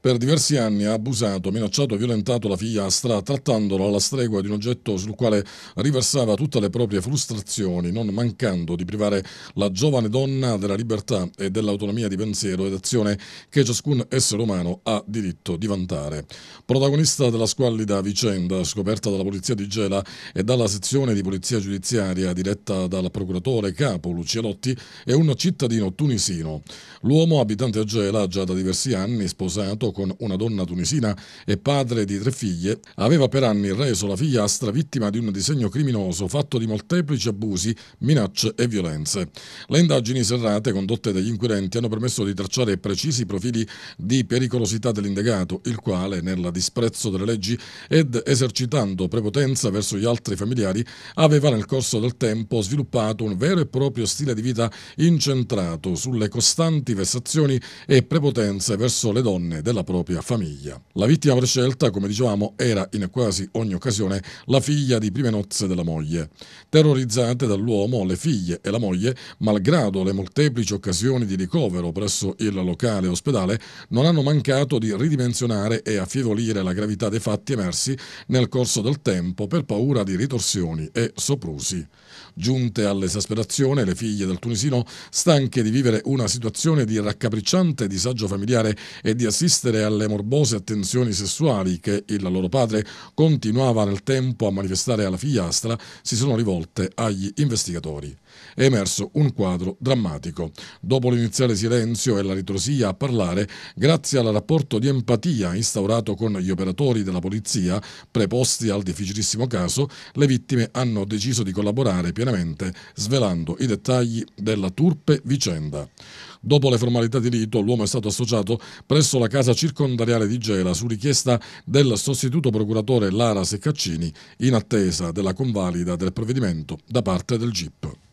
Per diversi anni ha abusato, minacciato e violentato la figliastra, trattandola alla stregua di un oggetto sul quale riversava tutte le proprie frustrazioni, non mancando di privare la giovane donna della libertà e dell'autonomia di pensiero ed azione che ciascun essere umano ha diritto di vantare. Protagonista della squallida vicenda, scoperta dalla polizia di Gela e dalla sezione di polizia giudiziaria diretta dal procuratore capo Lucia Lotti, è un cittadino tunisino. L'uomo, abitante a Gela già da diversi anni, sposato, sposato con una donna tunisina e padre di tre figlie, aveva per anni reso la figliastra vittima di un disegno criminoso fatto di molteplici abusi, minacce e violenze. Le indagini serrate condotte dagli inquirenti hanno permesso di tracciare precisi profili di pericolosità dell'indagato, il quale, nel disprezzo delle leggi ed esercitando prepotenza verso gli altri familiari, aveva nel corso del tempo sviluppato un vero e proprio stile di vita incentrato sulle costanti vessazioni e prepotenze verso le donne della della propria famiglia. La vittima prescelta, come dicevamo, era in quasi ogni occasione la figlia di prime nozze della moglie. Terrorizzate dall'uomo, le figlie e la moglie, malgrado le molteplici occasioni di ricovero presso il locale ospedale, non hanno mancato di ridimensionare e affievolire la gravità dei fatti emersi nel corso del tempo per paura di ritorsioni e soprusi. Giunte all'esasperazione, le figlie del tunisino, stanche di vivere una situazione di raccapricciante disagio familiare e di assistere assistere alle morbose attenzioni sessuali che il loro padre continuava nel tempo a manifestare alla figliastra, si sono rivolte agli investigatori. È emerso un quadro drammatico. Dopo l'iniziale silenzio e la ritrosia a parlare, grazie al rapporto di empatia instaurato con gli operatori della polizia preposti al difficilissimo caso, le vittime hanno deciso di collaborare pienamente svelando i dettagli della turpe vicenda. Dopo le formalità di rito, l'uomo è stato associato presso la casa circondariale di Gela su richiesta del sostituto procuratore Lara Seccaccini in attesa della convalida del provvedimento da parte del GIP.